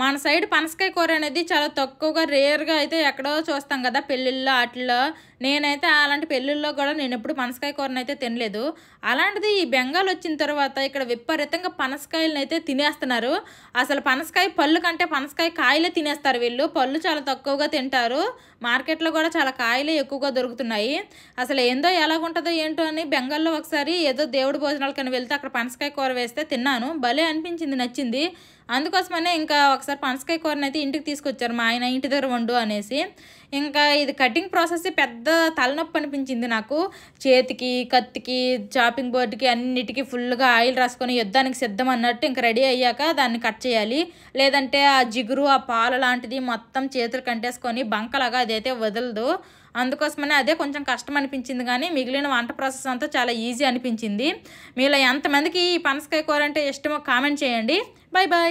మన సైడ్ పనసకాయ కూర అనేది చాలా తక్కువగా రేర్గా అయితే ఎక్కడో చూస్తాం కదా పెళ్ళిళ్ళలో వాటిల్లో నేనైతే అలాంటి పెళ్ళిళ్ళలో కూడా నేను ఎప్పుడు పనసకాయ కూరను అయితే తినలేదు అలాంటిది ఈ బెంగాల్ వచ్చిన తర్వాత ఇక్కడ విపరీతంగా పనసకాయలను అయితే తినేస్తున్నారు అసలు పనసకాయ పళ్ళు కంటే పనసకాయ కాయలే తినేస్తారు వీళ్ళు పళ్ళు చాలా తక్కువగా తింటారు మార్కెట్లో కూడా చాలా కాయలే ఎక్కువగా దొరుకుతున్నాయి అసలు ఏందో ఎలాగుంటుందో ఏంటో అని బెంగాల్లో ఒకసారి ఏదో దేవుడి భోజనాలకని వెళ్తే అక్కడ పనసకాయ కూర వేస్తే తిన్నాను భలే అనిపించింది నచ్చింది అందుకోసమనే ఇంకా ఒకసారి పనసకాయ కూరని అయితే ఇంటికి తీసుకొచ్చారు మా ఆయన ఇంటి దగ్గర వండు అనేసి ఇంకా ఇది కటింగ్ ప్రాసెస్ పెద్ద తలనొప్పి అనిపించింది నాకు చేతికి కత్తికి చాపింగ్ బోర్డుకి అన్నిటికీ ఫుల్గా ఆయిల్ రాసుకొని యుద్ధానికి సిద్ధం అన్నట్టు ఇంకా రెడీ అయ్యాక దాన్ని కట్ చేయాలి లేదంటే ఆ జిగురు ఆ పాలు లాంటిది మొత్తం చేతులు కంటేసుకొని బంకలాగా అదైతే వదలదు అందుకోసమనే అదే కొంచెం కష్టం అనిపించింది కానీ మిగిలిన వంట ప్రాసెస్ అంతా చాలా ఈజీ అనిపించింది మీలో ఎంతమందికి ఈ పనసకాయ కూర అంటే ఇష్టమో కామెంట్ చేయండి బాయ్ బాయ్